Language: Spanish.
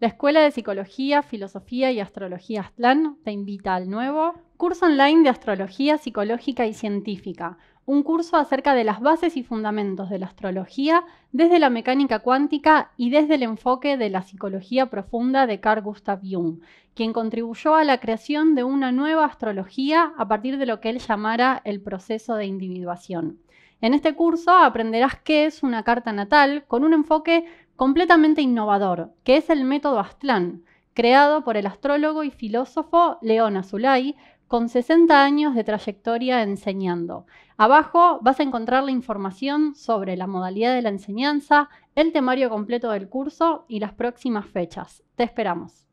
La Escuela de Psicología, Filosofía y Astrología Aztlán te invita al nuevo Curso online de Astrología Psicológica y Científica, un curso acerca de las bases y fundamentos de la astrología desde la mecánica cuántica y desde el enfoque de la psicología profunda de Carl Gustav Jung, quien contribuyó a la creación de una nueva astrología a partir de lo que él llamara el proceso de individuación. En este curso aprenderás qué es una carta natal con un enfoque completamente innovador, que es el método Aztlán, creado por el astrólogo y filósofo León Azulay con 60 años de trayectoria enseñando. Abajo vas a encontrar la información sobre la modalidad de la enseñanza, el temario completo del curso y las próximas fechas. Te esperamos.